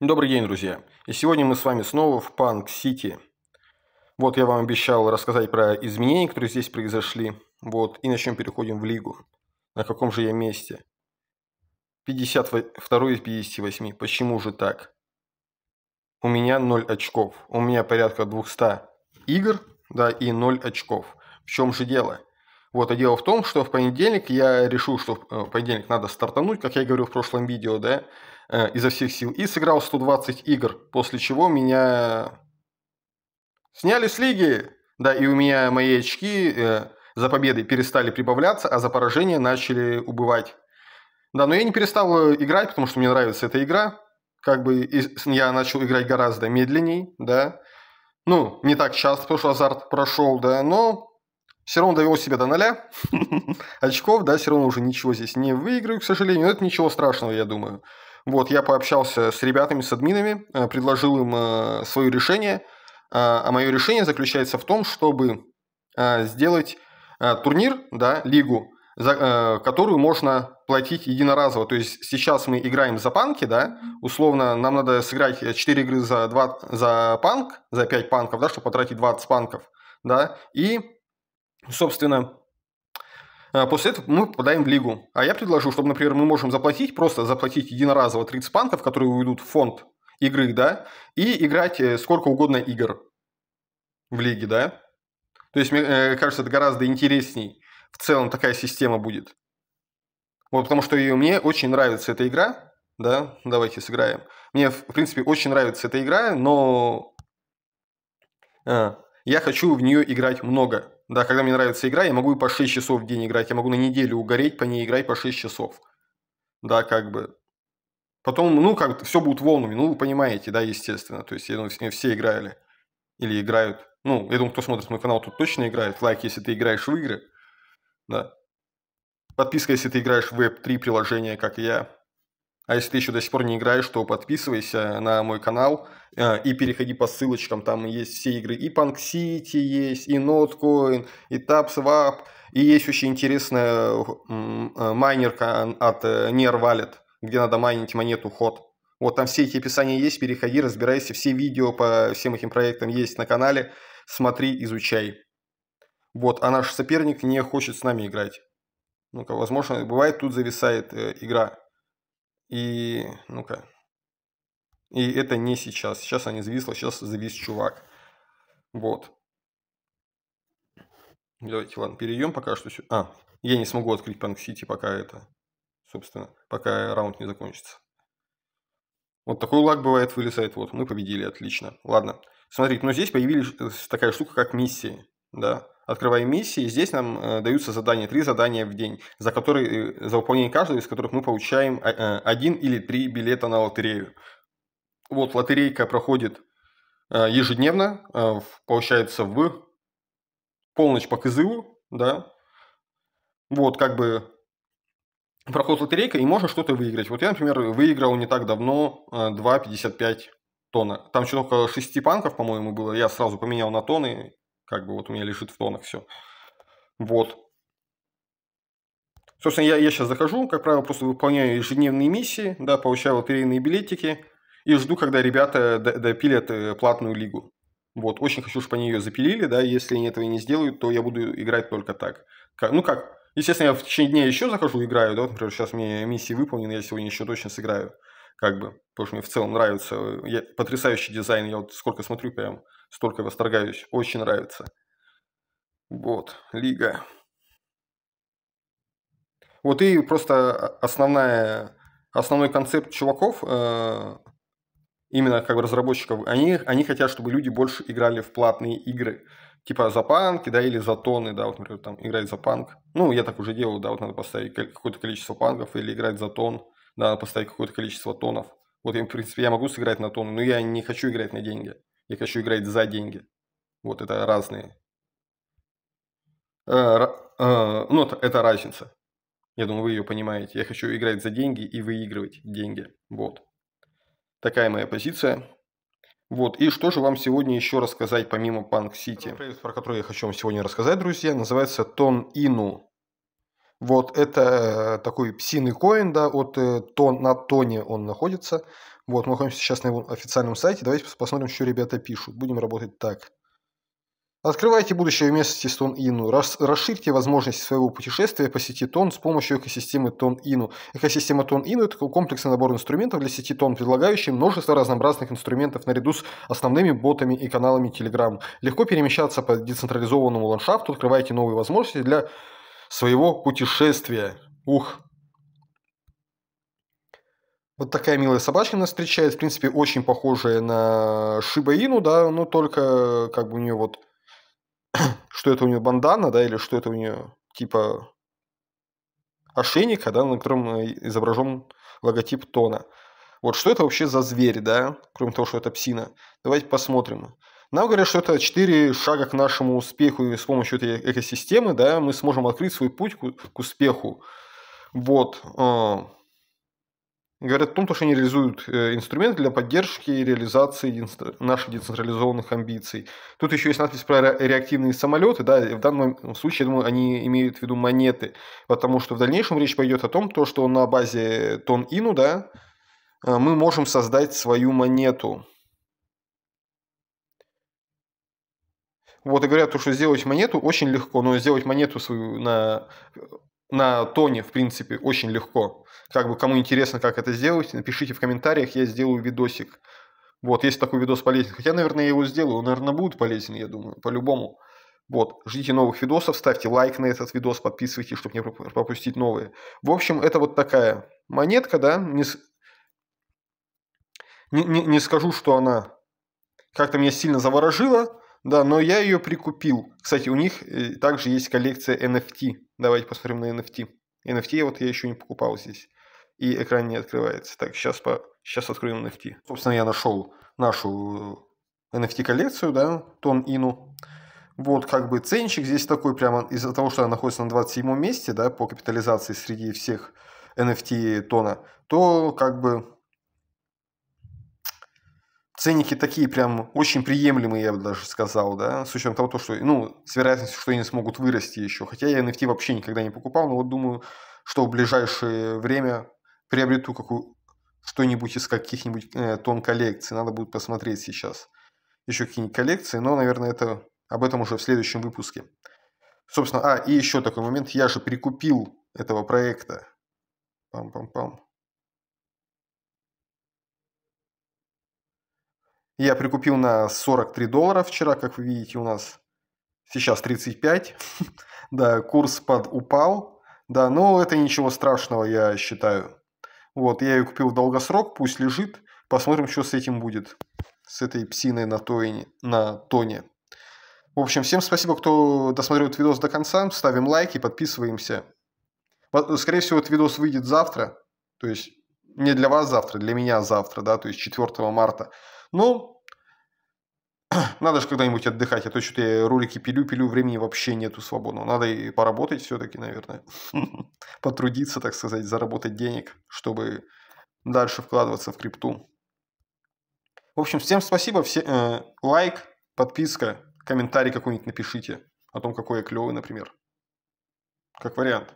Добрый день, друзья! И сегодня мы с вами снова в Панк Сити. Вот я вам обещал рассказать про изменения, которые здесь произошли. Вот, и начнем переходим в лигу. На каком же я месте? 52 из 58. Почему же так? У меня 0 очков. У меня порядка 200 игр, да, и 0 очков. В чем же дело? Вот, а дело в том, что в понедельник я решил, что э, в понедельник надо стартануть, как я говорил в прошлом видео, да, Э, изо всех сил и сыграл 120 игр, после чего меня сняли с лиги. Да, и у меня мои очки э, за победы перестали прибавляться, а за поражение начали убывать. Да, но я не перестал э, играть, потому что мне нравится эта игра. Как бы я начал играть гораздо медленней, да. Ну, не так часто, потому что азарт прошел, да, но все равно довел себя до ноля очков, да, все равно уже ничего здесь не выиграю, к сожалению, но это ничего страшного, я думаю. Вот, я пообщался с ребятами, с админами, э, предложил им э, свое решение. А, а мое решение заключается в том, чтобы э, сделать турнир, да, лигу, за, которую можно платить единоразово. То есть сейчас мы играем за панки, да, условно нам надо сыграть 4 игры за, 2, за панк, за 5 панков, да, чтобы потратить 20 панков, да, и, собственно, а после этого мы попадаем в лигу. А я предложу, чтобы, например, мы можем заплатить, просто заплатить единоразово 30 панков, которые уйдут в фонд игры, да, и играть э, сколько угодно игр в лиге, да. То есть, мне э, кажется, это гораздо интересней в целом такая система будет. Вот потому что и мне очень нравится эта игра, да, давайте сыграем. Мне, в принципе, очень нравится эта игра, но а, я хочу в нее играть много. Да, когда мне нравится игра, я могу и по 6 часов в день играть. Я могу на неделю угореть по ней играть по 6 часов. Да, как бы. Потом, ну, как все будут волнами. Ну, вы понимаете, да, естественно. То есть, я думаю, все играли. Или играют. Ну, я думаю, кто смотрит мой канал, тут точно играет. Лайк, если ты играешь в игры. Да. Подписка, если ты играешь в веб-3 приложения, как я. А если ты еще до сих пор не играешь, то подписывайся на мой канал э, и переходи по ссылочкам. Там есть все игры. И Punk City есть, и Notcoin, и TapSwap. И есть очень интересная э, майнерка от э, Near Wallet, где надо майнить монету ход. Вот там все эти описания есть, переходи, разбирайся. Все видео по всем этим проектам есть на канале. Смотри, изучай. Вот, а наш соперник не хочет с нами играть. Ну-ка, возможно, бывает тут зависает э, игра. И, ну-ка. И это не сейчас. Сейчас они зависло, сейчас завис чувак. Вот. Давайте, ладно, перейдем пока что. А, я не смогу открыть Панк Сити, пока это, собственно, пока раунд не закончится. Вот такой лаг бывает, вылезает. Вот, мы победили, отлично. Ладно. Смотрите, но ну, здесь появились э, такая штука, как миссии. Да открываем миссии, здесь нам э, даются задания, три задания в день, за, которые, э, за выполнение каждого из которых мы получаем э, э, один или три билета на лотерею. Вот лотерейка проходит э, ежедневно, э, получается в полночь по КЗУ, да, вот как бы проходит лотерейка, и можно что-то выиграть. Вот я, например, выиграл не так давно 2,55 э, тонна. Там еще только 6 панков, по-моему, было. Я сразу поменял на тонны как бы вот у меня лежит в тонах все. Вот. Собственно, я, я сейчас захожу, как правило, просто выполняю ежедневные миссии, да, получаю лотерейные билетики и жду, когда ребята допилят э, платную лигу. Вот, очень хочу, чтобы они ее запилили, да, если они этого не сделают, то я буду играть только так. Как, ну как, естественно, я в течение дня еще захожу, играю, да, например, сейчас у меня миссии выполнены, я сегодня еще точно сыграю, как бы, потому что мне в целом нравится, э, я, потрясающий дизайн, я вот сколько смотрю прям, столько восторгающих. Очень нравится. Вот, лига. Вот и просто а, основная, основной концепт чуваков, э, именно как бы разработчиков, они, они хотят, чтобы люди больше играли в платные игры. Типа за панки, да, или за тоны, да, вот, например, там, играть за панк. Ну, я так уже делал, да, вот надо поставить какое-то количество панков или играть за тон, да, надо поставить какое-то количество тонов. Вот, в принципе, я могу сыграть на тон, но я не хочу играть на деньги. Я хочу играть за деньги. Вот это разные. Э, э, ну, это разница. Я думаю, вы ее понимаете. Я хочу играть за деньги и выигрывать деньги. Вот. Такая моя позиция. Вот, и что же вам сегодня еще рассказать помимо Панк Сити? Про который я хочу вам сегодня рассказать, друзья, называется Тон Ину. Вот, это э, такой псиный коин, да, от на Тоне он находится. Вот, мы находимся сейчас на его официальном сайте. Давайте посмотрим, что ребята пишут. Будем работать так. Открывайте будущее вместе с Тон Ину. Расширьте возможности своего путешествия по сети Тон с помощью экосистемы Тон Ину. Экосистема Тон Ину – это комплексный набор инструментов для сети Тон, предлагающий множество разнообразных инструментов наряду с основными ботами и каналами Telegram. Легко перемещаться по децентрализованному ландшафту, открывайте новые возможности для своего путешествия. Ух, вот такая милая собачка нас встречает, в принципе, очень похожая на Шибаину, да, но только э, как бы у нее вот что это у нее бандана, да, или что это у нее типа ошейника, да, на котором э, изображен логотип Тона. Вот что это вообще за зверь, да, кроме того, что это псина. Давайте посмотрим. Нам говорят, что это четыре шага к нашему успеху, и с помощью этой экосистемы, да, мы сможем открыть свой путь к, к успеху. Вот. Э, говорят о том, что они реализуют э, инструмент для поддержки и реализации наших децентрализованных амбиций. Тут еще есть надпись про реактивные самолеты, да, и в данном случае, я думаю, они имеют в виду монеты, потому что в дальнейшем речь пойдет о том, то, что на базе Тон Ину, да, э, мы можем создать свою монету. Вот и говорят, то, что сделать монету очень легко, но сделать монету свою на на тоне, в принципе, очень легко. Как бы кому интересно, как это сделать, напишите в комментариях, я сделаю видосик. Вот, если такой видос полезен. Хотя, наверное, я его сделаю, он, наверное, будет полезен, я думаю, по-любому. Вот, ждите новых видосов, ставьте лайк на этот видос, подписывайтесь, чтобы не пропустить новые. В общем, это вот такая монетка, да, не, не, не, не скажу, что она как-то меня сильно заворожила, да, но я ее прикупил. Кстати, у них э, также есть коллекция NFT. Давайте посмотрим на NFT. NFT вот я еще не покупал здесь. И экран не открывается. Так, сейчас, по... сейчас откроем NFT. Собственно, я нашел нашу NFT-коллекцию, э, да, Тон Ину. Вот, как бы ценчик здесь такой прямо из-за того, что она находится на 27 месте, да, по капитализации среди всех NFT Тона, то как бы ценники такие прям очень приемлемые, я бы даже сказал, да, с учетом того, что, ну, с вероятностью, что они смогут вырасти еще. Хотя я NFT вообще никогда не покупал, но вот думаю, что в ближайшее время приобрету какую что-нибудь из каких-нибудь э, тон коллекций. Надо будет посмотреть сейчас еще какие-нибудь коллекции, но, наверное, это об этом уже в следующем выпуске. Собственно, а, и еще такой момент, я же прикупил этого проекта. Пам-пам-пам. Я прикупил на 43 доллара вчера, как вы видите, у нас сейчас 35. да, курс под упал. Да, но это ничего страшного, я считаю. Вот, я ее купил в долгосрок, пусть лежит. Посмотрим, что с этим будет. С этой псиной на, тойне, на тоне. В общем, всем спасибо, кто досмотрел этот видос до конца. Ставим лайки, подписываемся. Скорее всего, этот видос выйдет завтра. То есть, не для вас завтра, для меня завтра, да, то есть 4 марта. Ну, надо же когда-нибудь отдыхать, а то что-то я ролики пилю, пилю, времени вообще нету свободного. Надо и поработать все-таки, наверное. Потрудиться, так сказать, заработать денег, чтобы дальше вкладываться в крипту. В общем, всем спасибо. Все, э, лайк, подписка, комментарий какой-нибудь напишите о том, какой я клевый, например. Как вариант.